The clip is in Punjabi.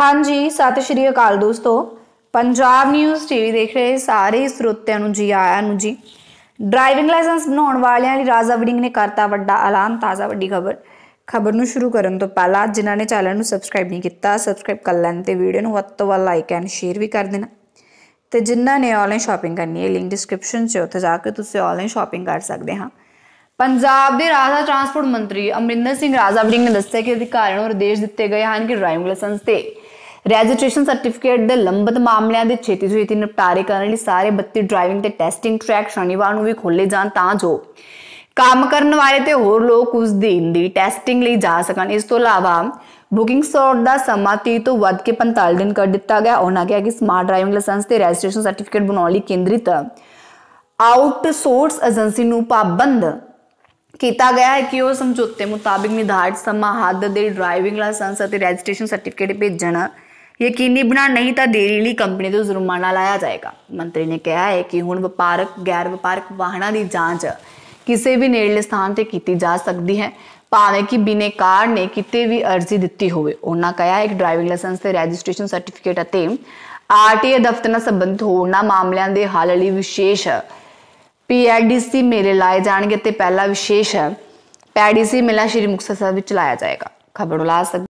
ਹਾਂਜੀ ਸਤਿ ਸ਼੍ਰੀ ਅਕਾਲ ਦੋਸਤੋ ਪੰਜਾਬ ਨਿਊਜ਼ ਟੀਵੀ ਦੇਖ ਰਹੇ ਸਾਰੇ ਸਰੋਤਿਆਂ ਨੂੰ ਜੀ ਆਇਆਂ ਨੂੰ ਜੀ ਡਰਾਈਵਿੰਗ ਲਾਇਸੈਂਸ ਬਣਾਉਣ ਵਾਲਿਆਂ ਲਈ ਰਾਜਾ ਵੜਿੰਗ ਨੇ ਕਰਤਾ ਵੱਡਾ ਐਲਾਨ ਤਾਜ਼ਾ ਵੱਡੀ ਖਬਰ ਖਬਰ ਨੂੰ ਸ਼ੁਰੂ ਕਰਨ ਤੋਂ ਪਹਿਲਾਂ ਜਿਨ੍ਹਾਂ ਨੇ ਚੈਨਲ ਨੂੰ ਸਬਸਕ੍ਰਾਈਬ ਨਹੀਂ ਕੀਤਾ ਸਬਸਕ੍ਰਾਈਬ ਕਰ ਲੈਣ ਤੇ ਵੀਡੀਓ ਨੂੰ ਵੱਧ ਤੋਂ ਵੱਧ ਲਾਈਕ ਐਂਡ ਸ਼ੇਅਰ ਵੀ ਕਰ ਦੇਣਾ ਤੇ ਜਿਨ੍ਹਾਂ ਨੇ ਆਨਲਾਈਨ ਸ਼ਾਪਿੰਗ ਕਰਨੀ ਹੈ ਲਿੰਕ ਡਿਸਕ੍ਰਿਪਸ਼ਨ 'ਚ ਉੱਥੇ ਜਾ ਕੇ ਤੁਸੀਂ ਆਨਲਾਈਨ ਸ਼ਾਪਿੰਗ ਕਰ ਸਕਦੇ ਹਾਂ ਪੰਜਾਬ ਦੇ ਰਾਜਾ ਟਰਾਂਸਪੋਰਟ ਮੰਤਰੀ ਅਮਰਿੰਦਰ ਸਿੰਘ ਰਾਜਾ ਵੜਿੰਗ ਨੇ ਦੱਸਿਆ ਕਿ ਅਧਿਕਾਰੀਆਂ ਨੂੰ ਨਿਰਦੇਸ਼ ਦਿੱਤੇ ਗਏ ਹਨ ਕਿ ਡਰਾਈਵਿੰਗ ਲਾਇਸੈਂਸ ਤੇ ਰੈਜਿਸਟ੍ਰੇਸ਼ਨ ਸਰਟੀਫਿਕੇਟ ਦੇ ਲੰਬਤ ਮਾਮਲਿਆਂ ਦੇ ਛੇਤੀ ਤੋਂ ਛੇਤੀ ਨਿਪਟਾਰੇ ਕਰਨ ਲਈ ਸਾਰੇ 32 ਡਰਾਈਵਿੰਗ ਤੇ ਟੈਸਟਿੰਗ ਟਰੈਕ ਸ਼ਨੀਵਾਰ ਨੂੰ ਵੀ ਖੋਲੇ ਜਾਣ ਤਾਂ ਜੋ ਕੰਮ ਕਰਨ ਵਾਲੇ ਤੇ ਹੋਰ ਲੋਕ ਉਸ ਦਿਨ ਦੀ ਟੈਸਟਿੰਗ ਲਈ ਜਾ ਸਕਣ ਇਸ ਤੋਂ ਇਲਾਵਾ ਬੁਕਿੰਗ ਸੌਟ ਦਾ ਸਮਾਤੀ ਤੋਂ ਵੱਧ ਕੇ 45 ਦਿਨ ਕਰ ਦਿੱਤਾ ਗਿਆ ਉਹਨਾਂ ਕਿਹਾ ਕਿ ਸਮਾਰਟ ਡਰਾਈਵਿੰਗ ਲਾਇਸੈਂਸ ਤੇ ਰੈਜਿਸਟ੍ਰੇਸ਼ਨ ਸਰਟੀਫਿਕੇਟ ਬਣਾਉਣ ਲਈ ਕੇਂਦਰਿਤ ਆਊਟਸੋਰਸ ਏਜੰਸੀ ਨੂੰ ਪਾਬੰਦ ਕੀਤਾ ਗਿਆ ਹੈ ਕਿ ਉਹ ਸਮਝੌਤੇ ਮੁਤਾਬਿਕ ਨਿਰਧਾਰਿਤ ਸਮਾਂ ਹੱਦ ਦੇ ਡਰਾਈਵਿੰਗ ਲਾਇਸੈਂਸ ਅਤੇ ਰੈਜਿਸਟ੍ਰੇਸ਼ਨ ਸਰਟੀਫਿਕੇਟ ਭੇਜਣਾ ਯਕੀਨੀ ਬਣਾ ਨਹੀਂ ਤਾਂ ਦੇਰੀ ਲਈ ਕੰਪਨੀ ਤੋਂ ਜੁਰਮਾਨਾ ਲਾਇਆ ਜਾਏਗਾ ਮੰਤਰੀ ਨੇ ਕਿਹਾ ਹੈ ਕਿ ਹੁਣ ਵਪਾਰਕ ਗੈਰ ਵਪਾਰਕ ਵਾਹਨਾਂ ਦੀ ਜਾਂਚ ਕਿਸੇ ਵੀ ਨੇੜਲੇ ਸਥਾਨ ਤੇ ਕੀਤੀ ਜਾ ਸਕਦੀ ਹੈ ਭਾਵੇਂ ਕਿ ਬਿਨੇਕਾਰ ਨੇ ਕਿਤੇ ਵੀ ਅਰਜ਼ੀ ਦਿੱਤੀ ਹੋਵੇ ਉਹਨਾਂ ਕਿਹਾ ਇੱਕ ਡਰਾਈਵਿੰਗ ਲਾਇਸੈਂਸ ਤੇ ਰਜਿਸਟ੍ਰੇਸ਼ਨ ਸਰਟੀਫਿਕੇਟ ਅਤੇ ਆਰਟੀਏ ਦਫ਼ਤਰ ਨਾਲ ਸੰਬੰਧਿਤ ਹੋਣਾ ਮਾਮਲਿਆਂ ਦੇ ਹੱਲ ਲਈ ਵਿਸ਼ੇਸ਼ ਪੀਐਡੀਸੀ ਮੇਲੇ ਲਾਏ ਜਾਣਗੇ ਤੇ ਪਹਿਲਾ ਵਿਸ਼ੇਸ਼ ਪੈਡੀਸੀ ਮੇਲਾ ਸ਼੍ਰੀ ਮੁਕਤਸਰ ਸਾਹਿਬ ਵਿੱਚ ਲਾਇਆ ਜਾਏਗਾ ਖਬਰ ਉਲਾਸ